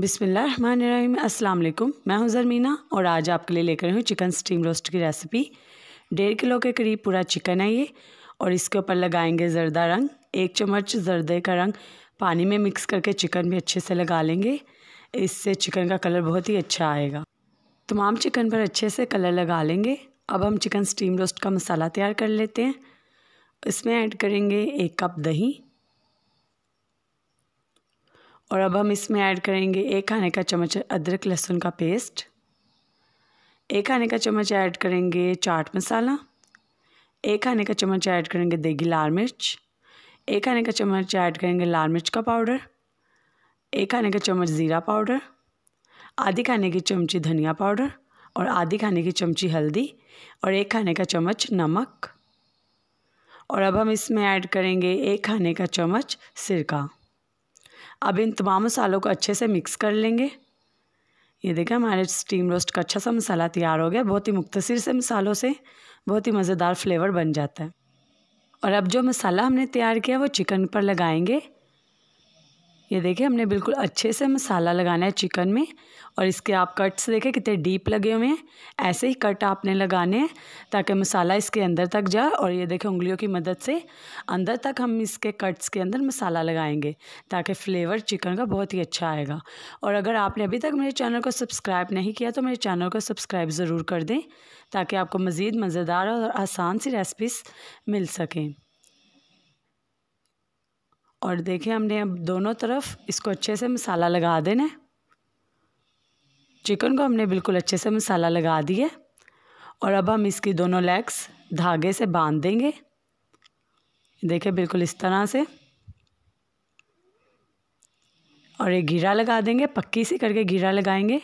बिसमीम अस्सलाम वालेकुम मैं हूं ज़रमीना और आज आपके लिए लेकर हूं हूँ चिकन स्टीम रोस्ट की रेसिपी डेढ़ किलो के करीब पूरा चिकन है ये और इसके ऊपर लगाएंगे ज़रदा रंग एक चम्मच जरदे का रंग पानी में मिक्स करके चिकन भी अच्छे से लगा लेंगे इससे चिकन का कलर बहुत ही अच्छा आएगा तमाम चिकन पर अच्छे से कलर लगा लेंगे अब हम चिकन स्टीम रोस्ट का मसाला तैयार कर लेते हैं इसमें ऐड करेंगे एक कप दही और अब हम इसमें ऐड करेंगे एक खाने का चम्मच अदरक लहसुन का पेस्ट एक खाने का चम्मच ऐड करेंगे चाट मसाला एक खाने का चम्मच ऐड करेंगे देगी लाल मिर्च एक खाने का चम्मच ऐड करेंगे लाल मिर्च का पाउडर एक खाने का चम्मच ज़ीरा पाउडर आधी खाने की चमची धनिया पाउडर और आधी खाने की चमची हल्दी और एक खाने का चम्मच नमक और अब हम इसमें ऐड करेंगे एक खाने का चम्मच सिरका अब इन तमाम मसालों को अच्छे से मिक्स कर लेंगे ये देखें हमारे स्टीम रोस्ट का अच्छा सा मसाला तैयार हो गया बहुत ही मुख्तर से मसालों से बहुत ही मज़ेदार फ्लेवर बन जाता है और अब जो मसाला हमने तैयार किया वो चिकन पर लगाएंगे ये देखिए हमने बिल्कुल अच्छे से मसाला लगाना है चिकन में और इसके आप कट्स देखें कितने डीप लगे हुए हैं ऐसे ही कट आपने लगाने हैं ताकि मसाला इसके अंदर तक जाए और ये देखें उंगलियों की मदद से अंदर तक हम इसके कट्स के अंदर मसाला लगाएंगे ताकि फ्लेवर चिकन का बहुत ही अच्छा आएगा और अगर आपने अभी तक मेरे चैनल को सब्सक्राइब नहीं किया तो मेरे चैनल को सब्सक्राइब ज़रूर कर दें ताकि आपको मज़ीद मज़ेदार और आसान सी रेसिपीज़ मिल सकें और देखें हमने अब दोनों तरफ इसको अच्छे से मसाला लगा देना चिकन को हमने बिल्कुल अच्छे से मसाला लगा दिया और अब हम इसकी दोनों लेग्स धागे से बांध देंगे देखें बिल्कुल इस तरह से और एक घीरा लगा देंगे पक्की सी करके घीरा लगाएंगे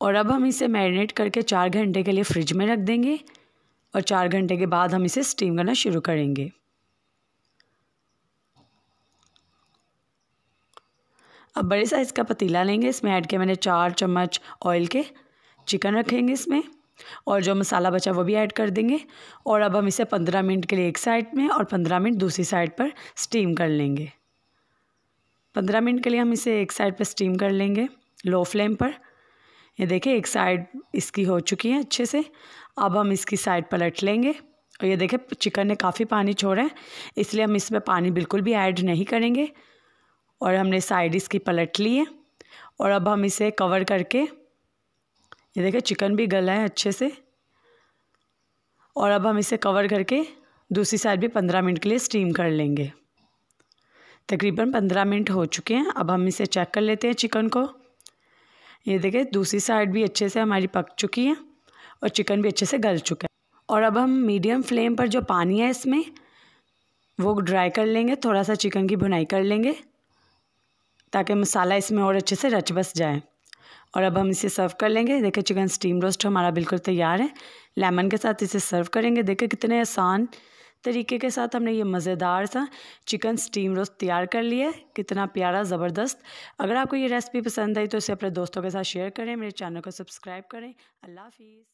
और अब हम इसे मैरिनेट करके चार घंटे के लिए फ्रिज में रख देंगे और चार घंटे के बाद हम इसे स्टीम करना शुरू करेंगे अब बड़े साइज़ का पतीला लेंगे इसमें ऐड किया मैंने चार चम्मच ऑयल के चिकन रखेंगे इसमें और जो मसाला बचा वो भी ऐड कर देंगे और अब हम इसे पंद्रह मिनट के लिए एक साइड में और पंद्रह मिनट दूसरी साइड पर स्टीम कर लेंगे पंद्रह मिनट के लिए हम इसे एक साइड पर स्टीम कर लेंगे लो फ्लेम पर ये देखिए एक साइड इसकी हो चुकी है अच्छे से अब हम इसकी साइड पलट लेंगे और ये देखिए चिकन ने काफ़ी पानी छोड़ा है इसलिए हम इसमें पानी बिल्कुल भी ऐड नहीं करेंगे और हमने साइड इसकी पलट ली है और अब हम इसे कवर करके ये देखें चिकन भी गला है अच्छे से और अब हम इसे कवर करके दूसरी साइड भी पंद्रह मिनट के लिए स्टीम कर लेंगे तकरीबन पंद्रह मिनट हो चुके हैं अब हम इसे चेक कर लेते हैं चिकन को ये देखें दूसरी साइड भी अच्छे से हमारी पक चुकी है और चिकन भी अच्छे से गल चुका है और अब हम मीडियम फ्लेम पर जो पानी है इसमें वो ड्राई कर लेंगे थोड़ा सा चिकन की भुनाई कर लेंगे ताकि मसाला इसमें और अच्छे से रच बस जाए और अब हम इसे सर्व कर लेंगे देखिए चिकन स्टीम रोस्ट हमारा बिल्कुल तैयार है लेमन के साथ इसे सर्व करेंगे देखिए कितने आसान तरीके के साथ हमने ये मज़ेदार सा चिकन स्टीम रोस्ट तैयार कर लिया है कितना प्यारा ज़बरदस्त अगर आपको ये रेसिपी पसंद आई तो इसे अपने दोस्तों के साथ शेयर करें मेरे चैनल को सब्सक्राइब करें अल्लाह हाफिज़